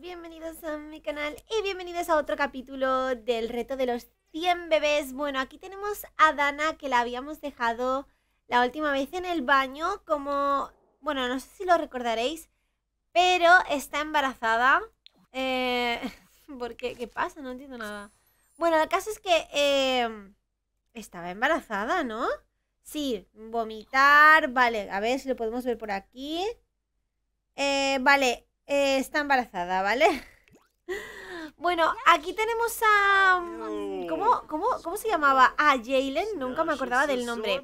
bienvenidos a mi canal y bienvenidos a otro capítulo del reto de los 100 bebés. Bueno, aquí tenemos a Dana que la habíamos dejado la última vez en el baño, como, bueno, no sé si lo recordaréis, pero está embarazada. Eh, ¿Por qué? ¿Qué pasa? No entiendo nada. Bueno, el caso es que em, estaba embarazada, ¿no? Sí, vomitar, vale, a ver si lo podemos ver por aquí. Eh, vale, eh, está embarazada, ¿vale? Bueno, aquí tenemos a... Mm, ¿Cómo, cómo, cómo se llamaba? A Jalen, nunca me acordaba del nombre.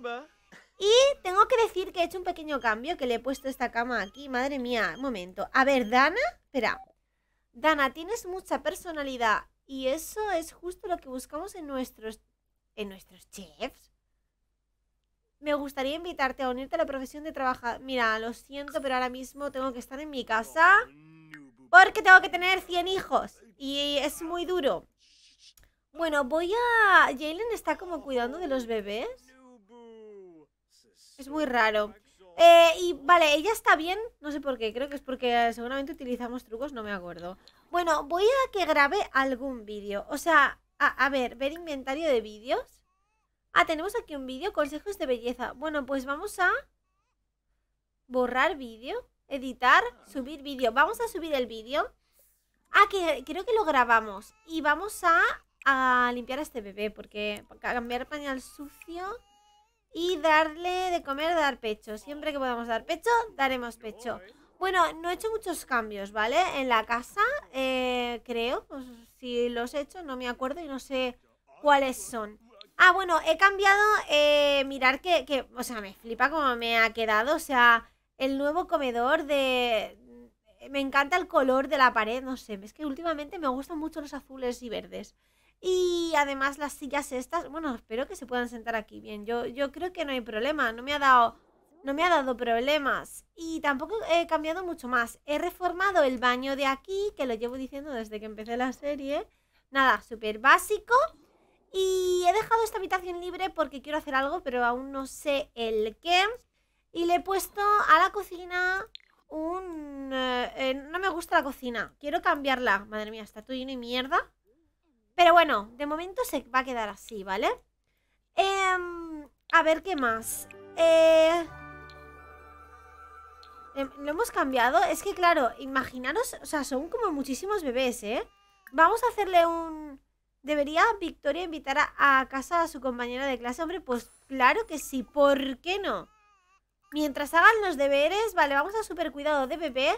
Y tengo que decir que he hecho un pequeño cambio, que le he puesto esta cama aquí. Madre mía, un momento. A ver, Dana, espera. Dana, tienes mucha personalidad y eso es justo lo que buscamos en nuestros, en nuestros chefs me gustaría invitarte a unirte a la profesión de trabajar. Mira, lo siento, pero ahora mismo tengo que estar en mi casa porque tengo que tener 100 hijos y es muy duro. Bueno, voy a... Jalen está como cuidando de los bebés. Es muy raro. Eh, y vale, ella está bien. No sé por qué. Creo que es porque seguramente utilizamos trucos, no me acuerdo. Bueno, voy a que grabe algún vídeo. O sea, a, a ver, ver inventario de vídeos. Ah, tenemos aquí un vídeo, consejos de belleza. Bueno, pues vamos a borrar vídeo, editar, subir vídeo. Vamos a subir el vídeo. Ah, que creo que lo grabamos. Y vamos a, limpiar a este bebé, porque cambiar pañal sucio y darle de comer, dar pecho. Siempre que podamos dar pecho, daremos pecho. Bueno, no he hecho muchos cambios, ¿vale? En la casa, eh, creo, pues, si los he hecho, no me acuerdo y no sé cuáles son. Ah, bueno, he cambiado, eh, mirar que, o sea, me flipa como me ha quedado, o sea, el nuevo comedor de... Me encanta el color de la pared, no sé, es que últimamente me gustan mucho los azules y verdes. Y además las sillas estas, bueno, espero que se puedan sentar aquí bien. Yo, yo creo que no hay problema, no me ha dado, no me ha dado problemas. Y tampoco he cambiado mucho más. He reformado el baño de aquí, que lo llevo diciendo desde que empecé la serie. Nada, súper básico. Y he dejado esta habitación libre porque quiero hacer algo, pero aún no sé el qué. Y le he puesto a la cocina un... Eh, eh, no me gusta la cocina. Quiero cambiarla. Madre mía, está todo lleno y mierda. Pero bueno, de momento se va a quedar así, ¿vale? Em, a ver, ¿qué más? Eh... Em, lo hemos cambiado. Es que, claro, imaginaros... O sea, son como muchísimos bebés, ¿eh? Vamos a hacerle un... ¿Debería Victoria invitar a, casa a su compañera de clase? Hombre, pues claro que sí, ¿por qué no? Mientras hagan los deberes, vale, vamos a super cuidado de bebé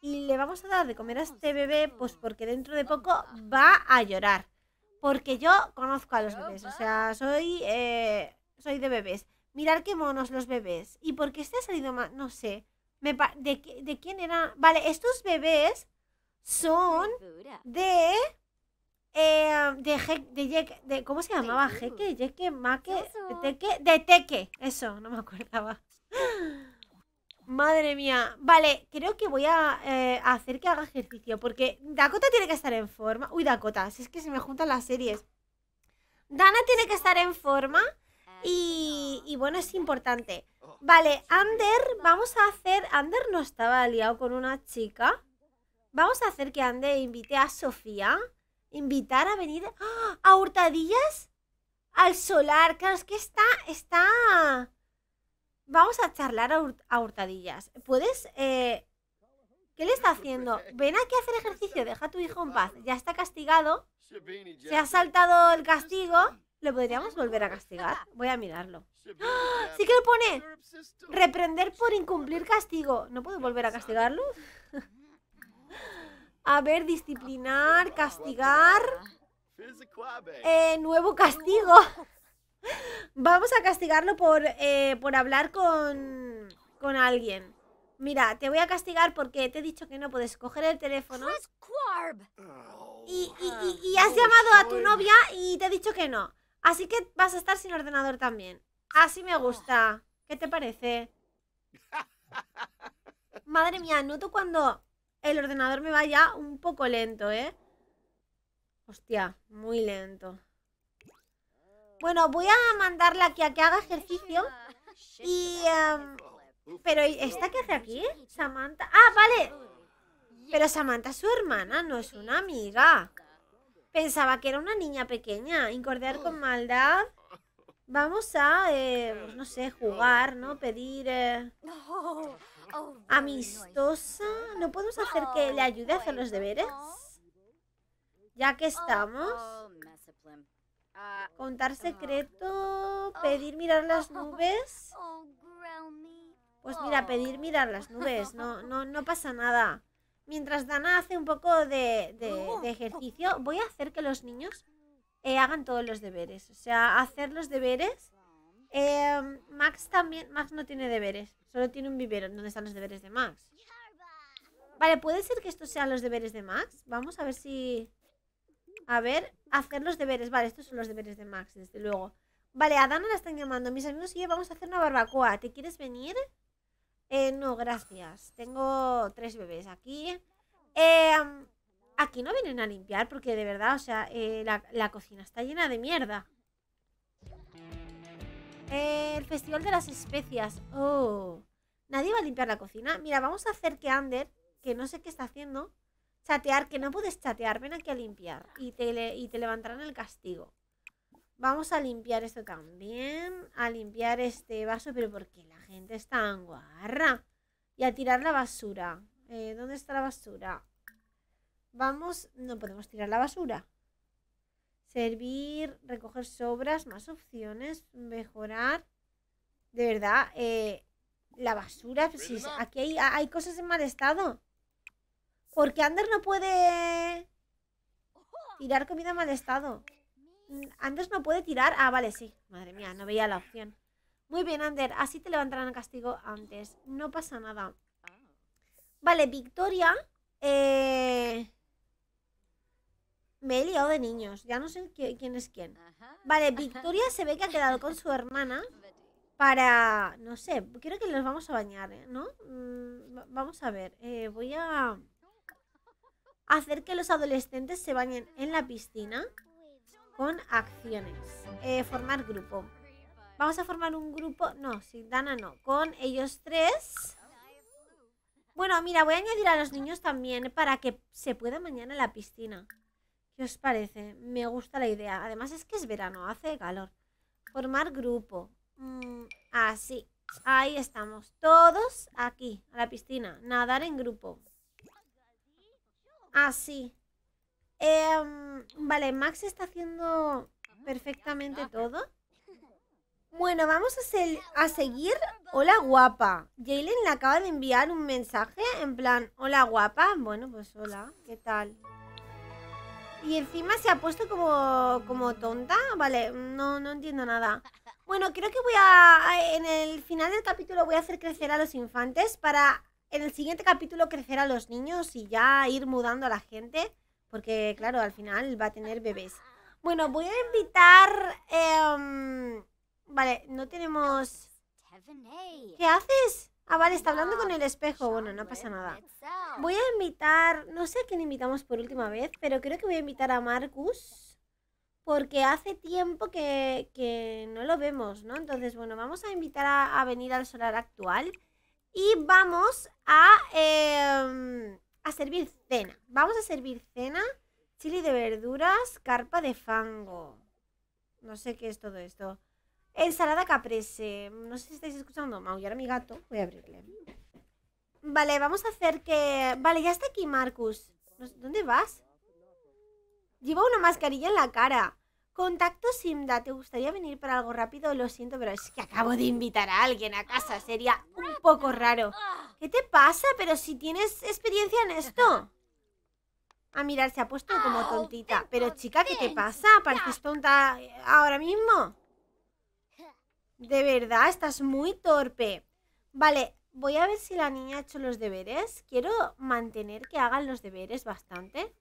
y le vamos a dar de comer a este bebé, pues porque dentro de poco va a llorar. Porque yo conozco a los bebés, o sea, soy, eh, soy de bebés. Mirad qué monos los bebés. ¿Y por qué este ha salido mal? No sé. Me ¿De, ¿De quién era? Vale, estos bebés son de eh, de, de, ¿Cómo se llamaba? Jeque, Jeque, Maque, de Teque, de Teque. Eso, no me acordaba. Madre mía. Vale, creo que voy a eh, hacer que haga ejercicio. Porque Dakota tiene que estar en forma. Uy, Dakota, si es que se me juntan las series. Dana tiene que estar en forma. Y, y bueno, es importante. Vale, Ander, vamos a hacer. Ander no estaba aliado con una chica. Vamos a hacer que Ander invite a Sofía invitar a venir a Hurtadillas al solar. Claro, es que está, está. Vamos a charlar a, Hurtadillas. ¿Puedes? Eh, ¿Qué le está haciendo? Ven aquí a hacer ejercicio, deja tu hijo en paz. Ya está castigado. Se ha saltado el castigo. le podríamos volver a castigar? Voy a mirarlo. ¡Ah! ¡Sí que lo pone! Reprender por incumplir castigo. ¿No puedo volver a castigarlo? A ver, disciplinar, castigar. Eh, nuevo castigo. Vamos a castigarlo por, eh, por hablar con, con alguien. Mira, te voy a castigar porque te he dicho que no puedes coger el teléfono. Y, y, y ah, has llamado a tu novia y te he dicho que no. Así que vas a estar sin ordenador también. Así me gusta. ¿Qué te parece? Madre mía, noto cuando el ordenador me va ya un poco lento, ¿eh? Hostia, muy lento. Bueno, voy a mandarla aquí a que haga ejercicio. Y... Em, pero ¿esta que hace aquí? Samantha... Ah, vale. Pero Samantha es su hermana, no es una amiga. Pensaba que era una niña pequeña. Incordiar con maldad. Vamos a, eh, no sé, jugar, ¿no? Pedir... Eh, Oh, Amistosa. ¿No podemos hacer que oh, le ayude a hacer los deberes? Ya que oh, estamos. Ah, Contar secreto. Pedir mirar las nubes. Pues mira, pedir mirar las nubes. No, no, no pasa nada. Mientras Dana hace un poco de, ejercicio, voy a hacer que los niños eh, hagan todos los deberes. O sea, hacer los deberes Em, Max también. Max no tiene deberes. Solo tiene un vivero. ¿Dónde están los deberes de Max? Vale, puede ser que estos sean los deberes de Max. Vamos a ver si. A ver, hacer los deberes. Vale, estos son los deberes de Max, desde luego. Vale, a Dana la están llamando. Mis amigos y vamos a hacer una barbacoa. ¿Te quieres venir? Eh, no, gracias. Tengo tres bebés aquí. Em, aquí no vienen a limpiar porque de verdad, o sea, eh, la cocina está llena de mierda el Festival de las Especias. Oh. Nadie va a limpiar la cocina. Mira, vamos a hacer que Ander, que no sé qué está haciendo, chatear, que no puedes chatear, ven aquí a limpiar. Y te, y te levantarán el castigo. Vamos a limpiar esto también. A limpiar este vaso, pero porque la gente está tan guarra? Y a tirar la basura. Eh, ¿Dónde está la basura? Vamos, no podemos tirar la basura servir, recoger sobras, más opciones, mejorar. De verdad, eh, la basura, pues aquí hay, cosas en mal estado. Porque Ander no puede tirar comida en mal estado. Mm, Anders no puede tirar. Ah, vale, sí. Madre mía, no veía la opción. Muy bien, Ander. Así te levantarán el castigo antes. No pasa nada. Ah. Vale, Victoria. Eh, me he liado de niños, ya no sé quién es quién. Vale, Victoria se ve que ha quedado con su hermana para, no sé, creo que los vamos a bañar, ¿eh? ¿no? Mm, vamos a ver, eh, voy a hacer que los adolescentes se bañen en la piscina con acciones. Eh, formar grupo. Vamos a formar un grupo, no, sí, Dana no, con ellos tres. Bueno, mira, voy a añadir a los niños también para que se pueda bañar en la piscina. ¿Qué os parece? Me gusta la idea. Además es que es verano, hace calor. Formar grupo. Mm, así. Ahí estamos. Todos aquí, a la piscina. Nadar en grupo. Así. Em, vale, Max está haciendo perfectamente todo. Bueno, vamos a, a seguir. Hola guapa. Jalen le acaba de enviar un mensaje en plan, hola guapa. Bueno, pues hola, ¿qué tal? Y encima se ha puesto como, como tonta. Vale, no, entiendo nada. Bueno, creo que voy a... En el final del capítulo voy a hacer crecer a los infantes para en el siguiente capítulo crecer a los niños y ya ir mudando a la gente. Porque, claro, al final va a tener bebés. Bueno, voy a invitar... Em, vale, no tenemos... ¿Qué haces? Ah, vale, está hablando con ah, el pues espejo. Bueno, no pasa nada. Voy a invitar, no sé a quién invitamos por última vez, pero creo que voy a invitar a Marcus. Porque hace tiempo que, no lo vemos, ¿no? Entonces, bueno, vamos a invitar a, venir al solar actual. Y vamos a, em, a servir cena. Vamos a servir cena, chili de verduras, carpa de fango. No sé qué es todo esto. Ensalada caprese. No sé si estáis escuchando maullar a mi gato. Voy a abrirle. Vale, vamos a hacer que... Vale, ya está aquí Marcus. ¿Dónde vas? Lleva una mascarilla en la cara. Contacto Simda, ¿te gustaría venir para algo rápido? Lo siento, pero es que acabo de invitar a alguien a casa. Sería un poco raro. ¿Qué te pasa? Pero si tienes experiencia en esto. A mirar, se ha puesto como tontita. Pero chica, ¿qué te pasa? ¿Pareces tonta eh, ahora mismo? De verdad, estás muy torpe. Vale, voy a ver si la niña ha hecho los deberes. Quiero mantener que hagan los deberes bastante.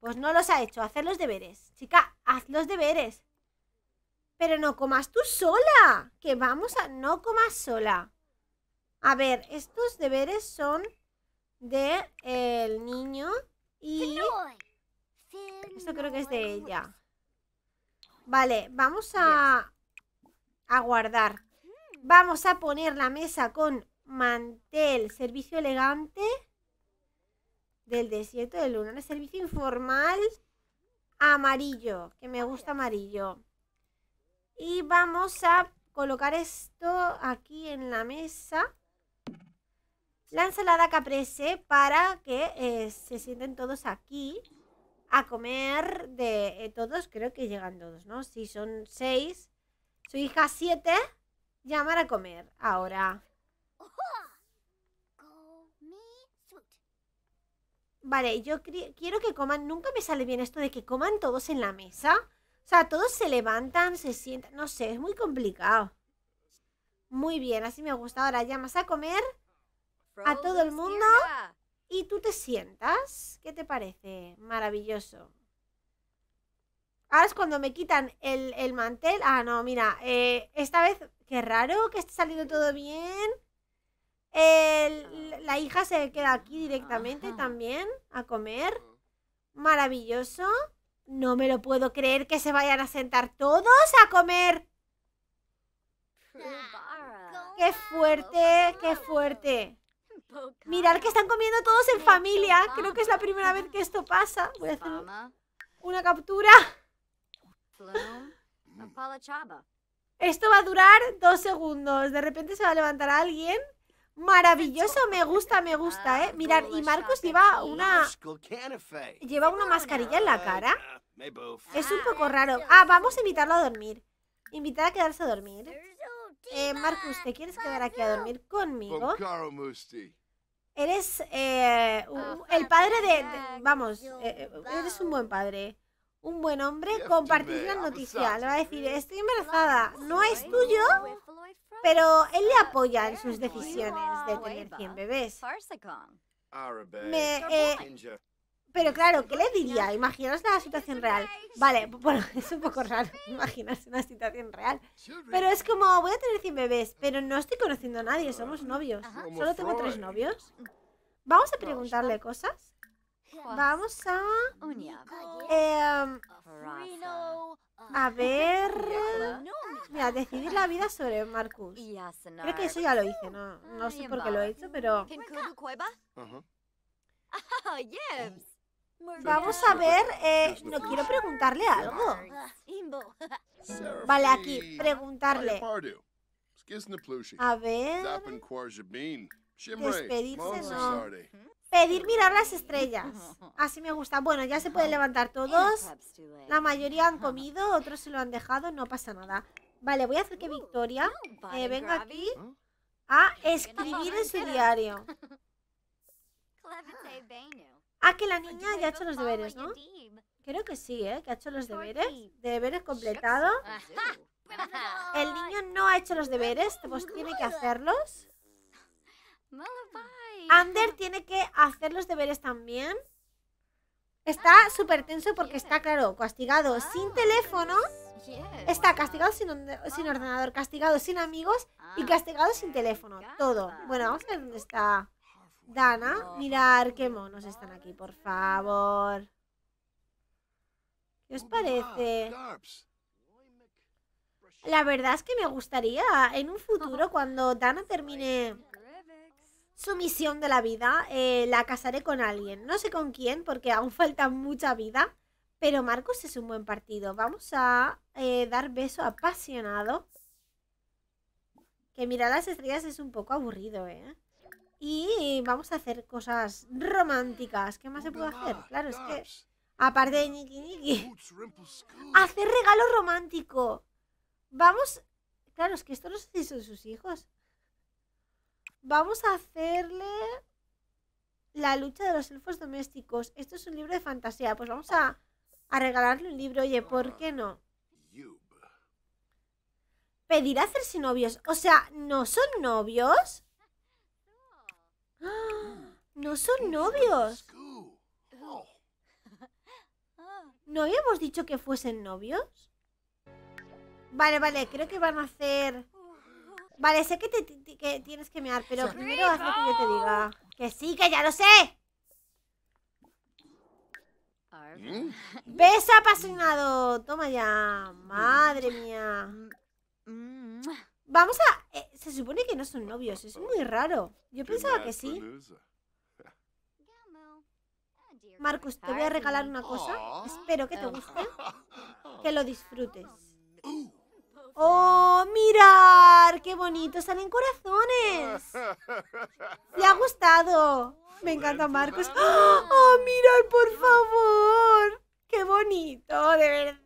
Pues no los ha hecho, hacer los deberes. Chica, haz los deberes. Pero no comas tú sola. Que vamos a... No comas sola. A ver, estos deberes son de el niño y... Esto creo que es de ella. Vale, vamos a, a guardar. Mm. Vamos a poner la mesa con mantel, servicio elegante del desierto de luna. Un servicio informal amarillo, que me gusta amarillo. Y vamos a colocar esto aquí en la mesa. La ensalada caprese para que eh, se sienten todos aquí a comer de eh, todos. Creo que llegan todos, ¿no? Si son seis, su hija 7, llamar a comer. Ahora. Vale, yo quiero que coman. Nunca me sale bien esto de que coman todos en la mesa. O sea, todos se levantan, se sientan. No sé, es muy complicado. Muy bien, así me gusta. Ahora llamas a comer a todo el mundo y tú te sientas. ¿Qué te parece? Maravilloso. Ahora es cuando me quitan el, mantel. Ah, no, mira. Eh, esta vez, qué raro que esté saliendo todo bien. la hija se queda aquí directamente también a comer. Maravilloso. No me lo puedo creer que se vayan a sentar todos a comer. ¡Qué fuerte! ¡Qué fuerte! Mirar que están comiendo todos en familia. Creo que es la primera vez que esto pasa. Voy a hacer una captura. Mm. Esto va a durar dos segundos. De repente se va a levantar alguien. Maravilloso, me gusta, me gusta, ah, ¿eh? Mirad, y Marcus lleva una... Lleva una mascarilla en la cara. Ah, es un ah, poco raro. Ah, vamos a invitarlo a dormir. Invitar a quedarse a dormir. Eh, Marcus, ¿te quieres quedar aquí a dormir conmigo? Eres eh, oh, el padre de... vamos, eh, eh, eres un buen padre un buen hombre compartir la noticia. Le va a decir, estoy embarazada, no es tuyo, pero él le apoya en sus decisiones de tener 100 bebés. Eh, pero claro, ¿qué le diría? Imaginaos la situación real. Vale, bueno, es un poco raro imaginarse una situación real. Pero es como, voy a tener 100 bebés, pero no estoy conociendo a nadie, somos novios. Solo tengo tres novios. Vamos a preguntarle cosas. Vamos a... Em, a ver... Mira, decidir la vida sobre Marcus. Creo que eso ya lo hice, ¿no? No sé por qué lo he hecho, pero... Vamos a ver... Eh, no quiero preguntarle algo. Vale, aquí. Preguntarle. A ver... Despedirse, Pedir mirar las estrellas. Así me gusta. Bueno, ya se pueden levantar todos. La mayoría han comido, otros se lo han dejado, no pasa nada. Vale, voy a hacer que Victoria eh, venga aquí ¿Ah? a escribir en su diario. Ah, que la niña ya ha hecho los deberes, ¿no? Creo que sí, ¿eh? Que ha hecho los deberes. Deberes completados. El niño no ha hecho los deberes, pues tiene que hacerlos. Ander tiene que hacer los deberes también. Está ah, súper tenso porque está, claro, castigado ah, sin teléfono. Está castigado sin, ah. ordenador, castigado sin amigos y castigado sin teléfono. Todo. Bueno, vamos a ver dónde está Dana. Mirar qué monos están aquí, por favor. ¿Qué os oh parece? La verdad es que me gustaría en un futuro cuando Dana termine su misión de la vida. Eh, la casaré con alguien. No sé con quién, porque aún falta mucha vida. Pero Marcos es un buen partido. Vamos a eh, dar beso apasionado. Que mirar las estrellas es un poco aburrido, ¿eh? Y vamos a hacer cosas románticas. ¿Qué más se puede hacer? Claro, es que... Aparte de Niki Niki. Hacer regalo romántico. Vamos... Claro, es que esto no sé son sus hijos. Vamos a hacerle La lucha de los elfos domésticos. Esto es un libro de fantasía. Pues vamos a, regalarle un libro. Oye, ¿por qué no? Pedir hacerse novios. O sea, ¿no son novios? No son novios. ¿No habíamos dicho que fuesen novios? Vale, vale, creo que van a hacer... Vale, sé que, tienes que mear, pero primero haz que yo te diga. Que sí, que ya lo sé. Beso ¿Mm? apasionado. Toma ya. Madre mía. Vamos a... Eh, se supone que no son novios. Es muy raro. Yo pensaba que sí. Marcus, te voy a regalar una cosa. Ah. Espero que te guste. Que lo disfrutes. Uh. ¡Oh, mirar! ¡Qué bonito! ¡Salen corazones! ¡Le ha gustado! Me encanta Marcos. ¡Ah! ¡Oh, mirar, por favor! ¡Qué bonito! De verdad.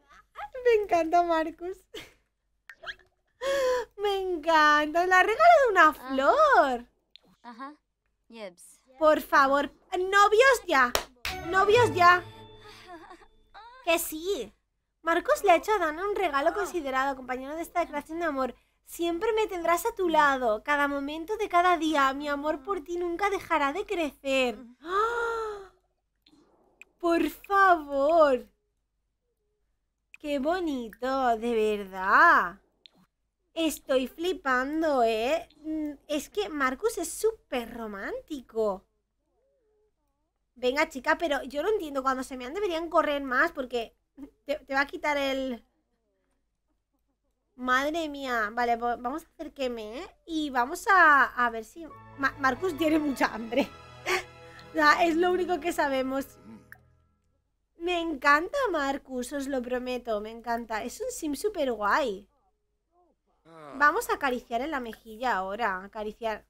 Me encanta Marcos. Me encanta. La regalo de una ah. flor. Ajá. Por favor, novios ya. Novios ya. Que sí. Marcos le ha hecho a Dana un regalo ah. considerado, compañero de esta declaración de amor. Siempre me tendrás a tu lado, cada momento de cada día. Mi amor por ti nunca dejará de crecer. Por favor. Qué bonito, de verdad. Estoy flipando, ¿eh? Mm, es que Marcus es súper romántico. Venga, chica, pero yo no entiendo. Cuando se me han deberían correr más porque te, va a quitar el... Madre mía. Vale, pues vamos a hacer que me... ¿eh? Y vamos a, a ver si... Marcus tiene mucha hambre. es lo único que sabemos. Me encanta Marcus, os lo prometo. Me encanta. Es un sim super guay. Vamos a acariciar en la mejilla ahora. Acariciar.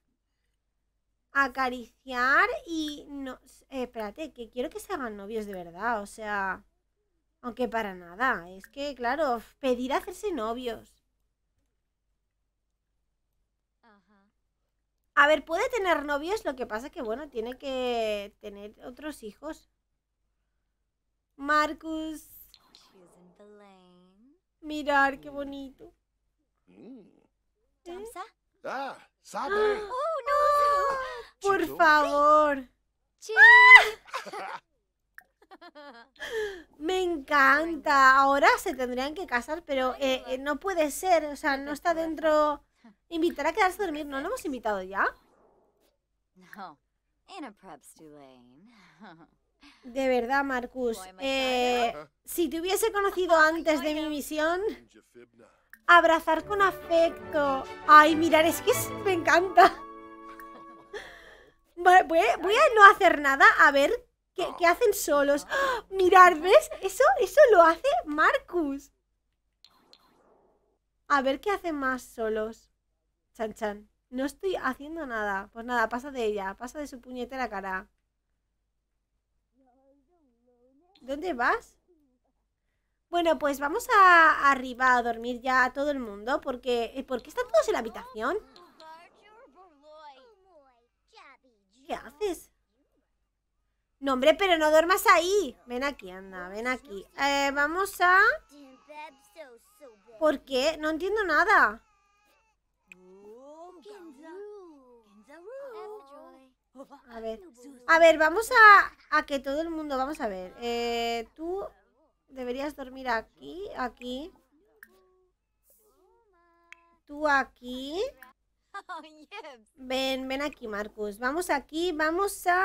Acariciar y... No, eh, espérate, que quiero que se hagan novios de verdad. O sea... Aunque para nada, es que, claro, pedir hacerse novios. A ver, puede tener novios, lo que pasa que, bueno, tiene que tener otros hijos. Marcus. Mirar, qué bonito. ¿Eh? ¿Eh? Ah, sabe. Oh, no. ¡Ah! Por favor. ¡Ah! Me encanta. Ahora se tendrían que casar, pero eh, eh, no puede ser. O sea, no está dentro. Invitar a quedarse a dormir. ¿No lo hemos invitado ya? No. De verdad, Marcus. Eh, si te hubiese conocido antes de mi misión, abrazar con afecto. Ay, mirar, es que me encanta. voy, a no hacer nada a ver que, hacen solos. Mirad, ¿ves? Eso, eso lo hace Marcus. A ver qué hacen más solos. Chan chan. No estoy haciendo nada. Pues nada, pasa de ella. Pasa de su puñetera cara. ¿Dónde vas? Bueno, pues vamos a arriba a dormir ya todo el mundo porque ¿por qué están todos en la habitación? ¿Qué haces? No, hombre, pero no duermas ahí. Ven aquí, anda, ven aquí. Eh, vamos a... ¿Por qué? No entiendo nada. A ver, a ver, vamos a, a que todo el mundo, vamos a ver. Eh, tú deberías dormir aquí, aquí. Tú aquí. Oh, ven, ven aquí, Marcus. Vamos aquí, vamos a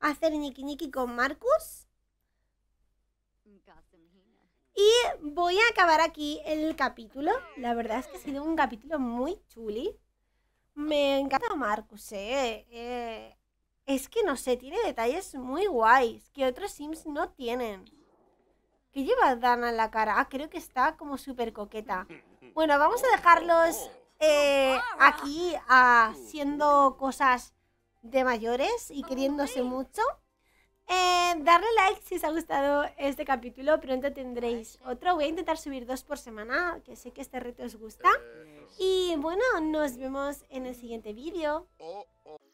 hacer Niki Niki con Marcus. Y voy a acabar aquí el capítulo. La verdad es que ha sido un capítulo muy chuli. Me encanta Marcus, eh. eh es que no sé, tiene detalles muy guays que otros Sims no tienen. ¿Qué lleva Dana en la cara? Ah, creo que está como súper coqueta. Bueno, vamos a dejarlos eh, aquí haciendo cosas de mayores y queriéndose mucho. Eh, darle like si os ha gustado este capítulo. Pronto tendréis otro. Voy a intentar subir dos por semana, que sé que este reto os gusta. Y bueno, nos vemos en el siguiente vídeo. Oh, oh.